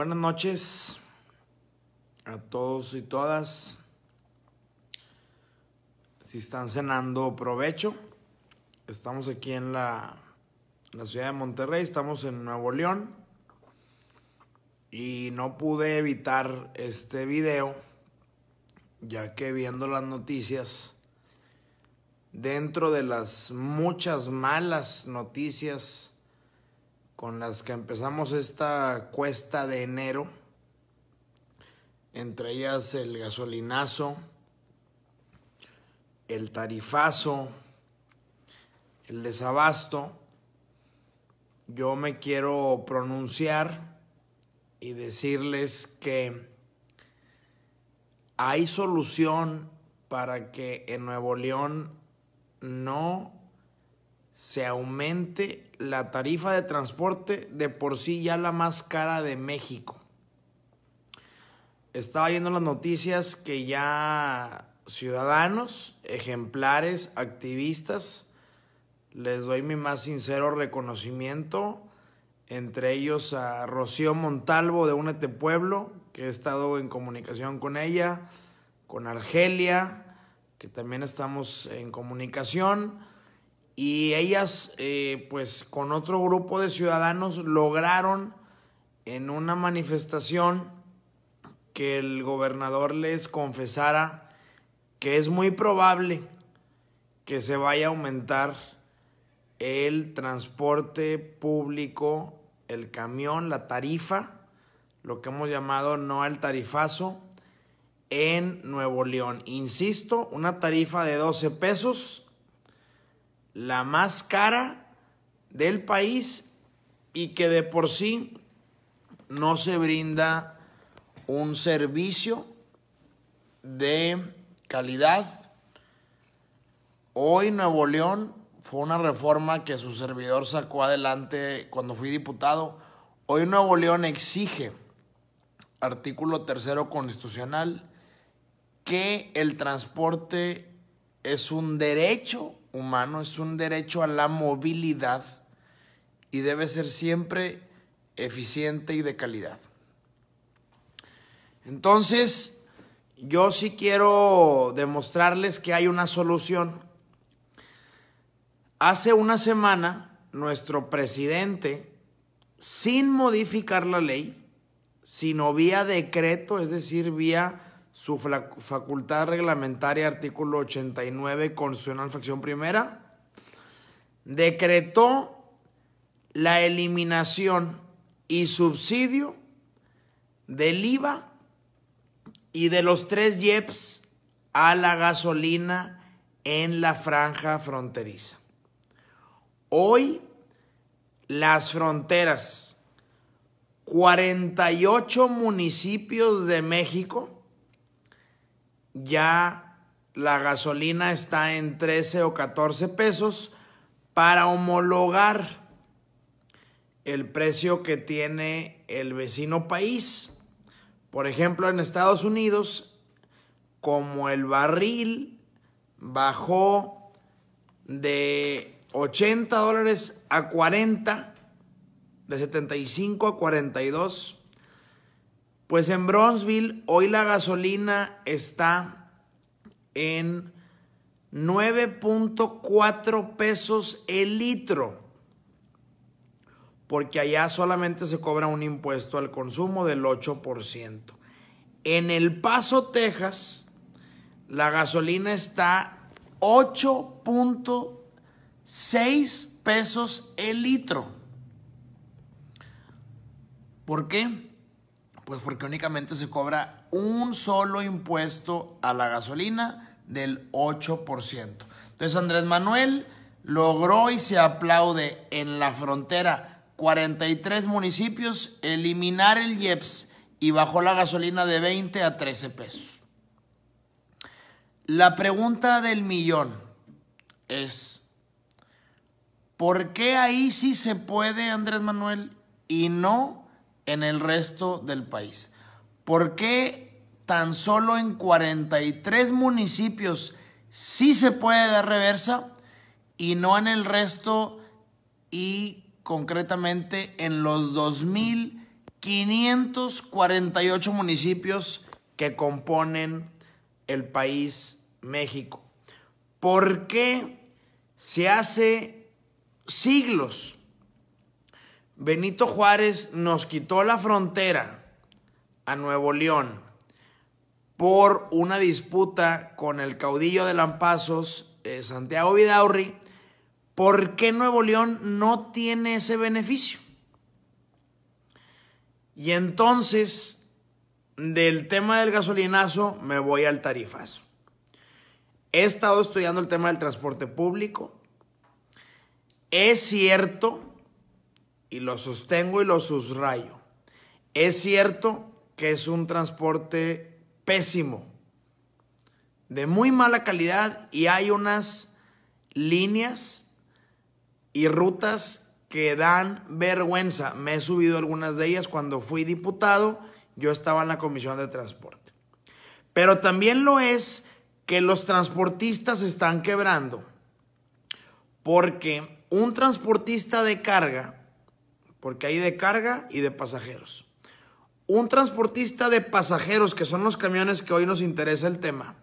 Buenas noches a todos y todas. Si están cenando, provecho. Estamos aquí en la, ciudad de Monterrey, estamos en Nuevo León. Y no pude evitar este video, ya que viendo las noticias, dentro de las muchas malas noticias con las que empezamos esta cuesta de enero, entre ellas el gasolinazo, el tarifazo, el desabasto, yo me quiero pronunciar y decirles que hay solución para que en Nuevo León no se aumente la tarifa de transporte de por sí ya la más cara de México. Estaba viendo las noticias que ya ciudadanos, ejemplares, activistas, les doy mi más sincero reconocimiento, entre ellos a Rocío Montalvo de Únete Pueblo, que he estado en comunicación con ella, con Argelia, que también estamos en comunicación, y ellas, eh, pues con otro grupo de ciudadanos, lograron en una manifestación que el gobernador les confesara que es muy probable que se vaya a aumentar el transporte público, el camión, la tarifa, lo que hemos llamado no al tarifazo, en Nuevo León. Insisto, una tarifa de 12 pesos la más cara del país y que de por sí no se brinda un servicio de calidad. Hoy Nuevo León fue una reforma que su servidor sacó adelante cuando fui diputado. Hoy Nuevo León exige, artículo tercero constitucional, que el transporte es un derecho humano es un derecho a la movilidad y debe ser siempre eficiente y de calidad. Entonces, yo sí quiero demostrarles que hay una solución. Hace una semana, nuestro presidente, sin modificar la ley, sino vía decreto, es decir, vía su facultad reglamentaria, artículo 89, constitucional, fracción primera, decretó la eliminación y subsidio del IVA y de los tres YEPS a la gasolina en la franja fronteriza. Hoy las fronteras, 48 municipios de México, ya la gasolina está en 13 o 14 pesos para homologar el precio que tiene el vecino país. Por ejemplo, en Estados Unidos, como el barril bajó de 80 dólares a 40, de 75 a 42, pues en Bronzeville hoy la gasolina está en 9.4 pesos el litro. Porque allá solamente se cobra un impuesto al consumo del 8%. En El Paso, Texas, la gasolina está 8.6 pesos el litro. ¿Por qué? Pues porque únicamente se cobra un solo impuesto a la gasolina del 8%. Entonces Andrés Manuel logró y se aplaude en la frontera 43 municipios eliminar el IEPS y bajó la gasolina de 20 a 13 pesos. La pregunta del millón es, ¿por qué ahí sí se puede, Andrés Manuel, y no en el resto del país. ¿Por qué tan solo en 43 municipios sí se puede dar reversa y no en el resto y concretamente en los 2.548 municipios que componen el país México? ¿Por qué se hace siglos Benito Juárez nos quitó la frontera a Nuevo León por una disputa con el caudillo de Lampazos, eh, Santiago Vidaurri, ¿por qué Nuevo León no tiene ese beneficio? Y entonces, del tema del gasolinazo, me voy al tarifazo. He estado estudiando el tema del transporte público. Es cierto y lo sostengo y lo subrayo. Es cierto que es un transporte pésimo, de muy mala calidad y hay unas líneas y rutas que dan vergüenza. Me he subido algunas de ellas cuando fui diputado, yo estaba en la comisión de transporte. Pero también lo es que los transportistas están quebrando, porque un transportista de carga porque hay de carga y de pasajeros. Un transportista de pasajeros, que son los camiones que hoy nos interesa el tema,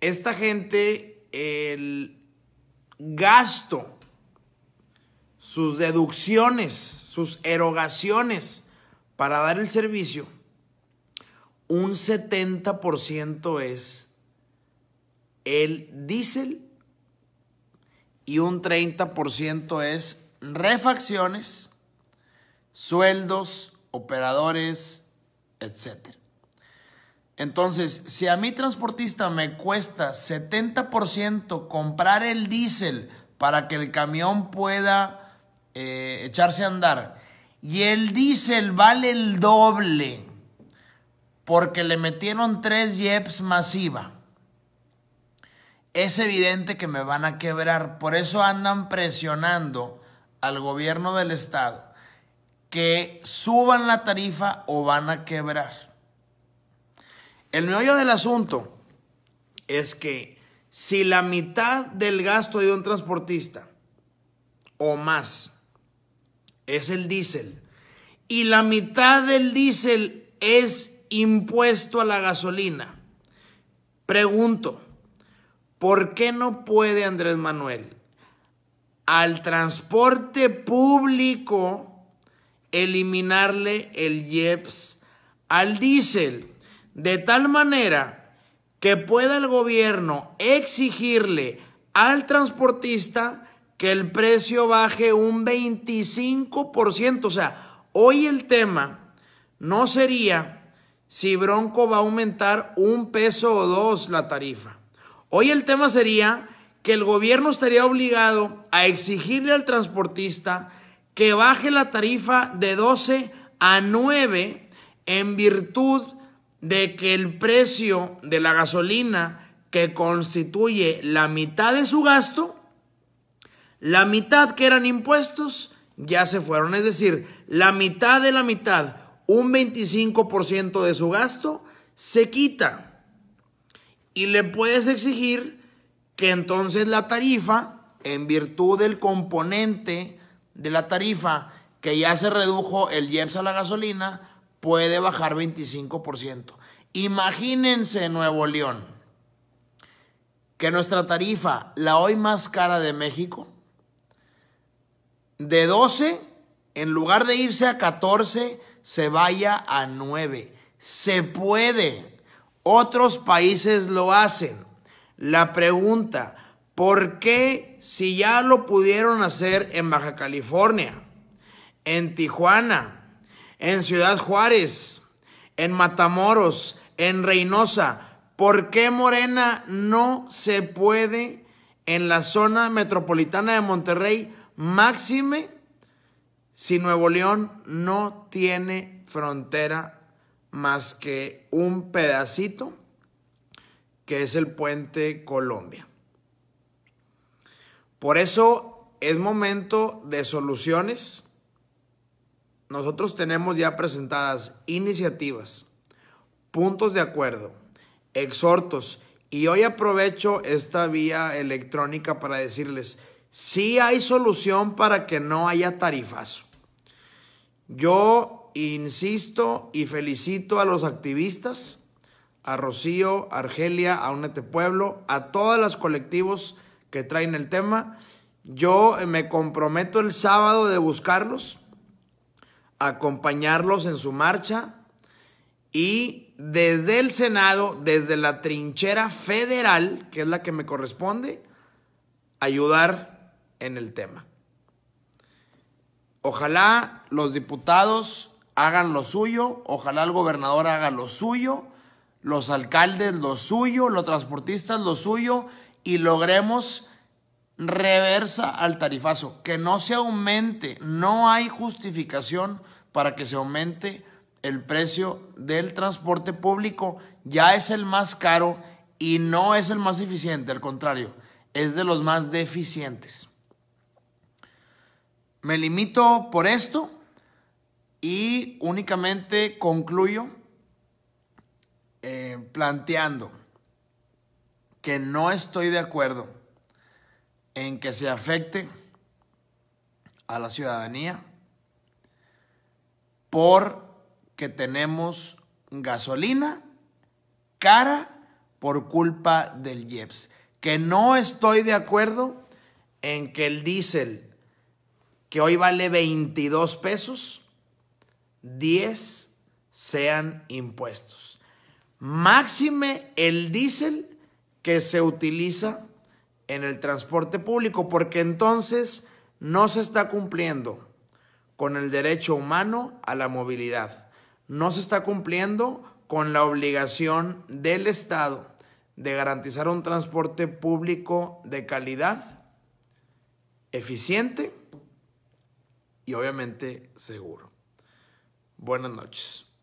esta gente, el gasto, sus deducciones, sus erogaciones para dar el servicio, un 70% es el diésel y un 30% es refacciones, sueldos, operadores, etc. Entonces, si a mi transportista me cuesta 70% comprar el diésel para que el camión pueda eh, echarse a andar, y el diésel vale el doble porque le metieron tres yeps masiva. Es evidente que me van a quebrar. Por eso andan presionando al gobierno del estado que suban la tarifa o van a quebrar. El meollo del asunto es que si la mitad del gasto de un transportista o más es el diésel y la mitad del diésel es impuesto a la gasolina, pregunto, ¿por qué no puede Andrés Manuel al transporte público eliminarle el IEPS al diésel, de tal manera que pueda el gobierno exigirle al transportista que el precio baje un 25%. O sea, hoy el tema no sería si Bronco va a aumentar un peso o dos la tarifa. Hoy el tema sería que el gobierno estaría obligado a exigirle al transportista que baje la tarifa de 12 a 9 en virtud de que el precio de la gasolina que constituye la mitad de su gasto, la mitad que eran impuestos, ya se fueron. Es decir, la mitad de la mitad, un 25% de su gasto, se quita. Y le puedes exigir que entonces la tarifa, en virtud del componente de la tarifa que ya se redujo el IEPS a la gasolina, puede bajar 25%. Imagínense Nuevo León, que nuestra tarifa, la hoy más cara de México, de 12, en lugar de irse a 14, se vaya a 9. Se puede. Otros países lo hacen. La pregunta, ¿por qué si ya lo pudieron hacer en Baja California, en Tijuana, en Ciudad Juárez, en Matamoros, en Reynosa, ¿por qué Morena no se puede en la zona metropolitana de Monterrey máxime si Nuevo León no tiene frontera más que un pedacito que es el puente Colombia. Por eso es momento de soluciones. Nosotros tenemos ya presentadas iniciativas, puntos de acuerdo, exhortos y hoy aprovecho esta vía electrónica para decirles, sí hay solución para que no haya tarifazo. Yo insisto y felicito a los activistas a Rocío, a Argelia, a Únete Pueblo, a todos los colectivos que traen el tema. Yo eh, me comprometo el sábado de buscarlos, acompañarlos en su marcha y desde el Senado, desde la trinchera federal, que es la que me corresponde, ayudar en el tema. Ojalá los diputados hagan lo suyo, ojalá el gobernador haga lo suyo los alcaldes lo suyo, los transportistas lo suyo y logremos reversa al tarifazo, que no se aumente, no hay justificación para que se aumente el precio del transporte público, ya es el más caro y no es el más eficiente, al contrario, es de los más deficientes. Me limito por esto y únicamente concluyo eh, planteando que no estoy de acuerdo en que se afecte a la ciudadanía porque tenemos gasolina cara por culpa del IEPS. Que no estoy de acuerdo en que el diésel, que hoy vale 22 pesos, 10 sean impuestos. Máxime el diésel que se utiliza en el transporte público, porque entonces no se está cumpliendo con el derecho humano a la movilidad. No se está cumpliendo con la obligación del Estado de garantizar un transporte público de calidad, eficiente y obviamente seguro. Buenas noches.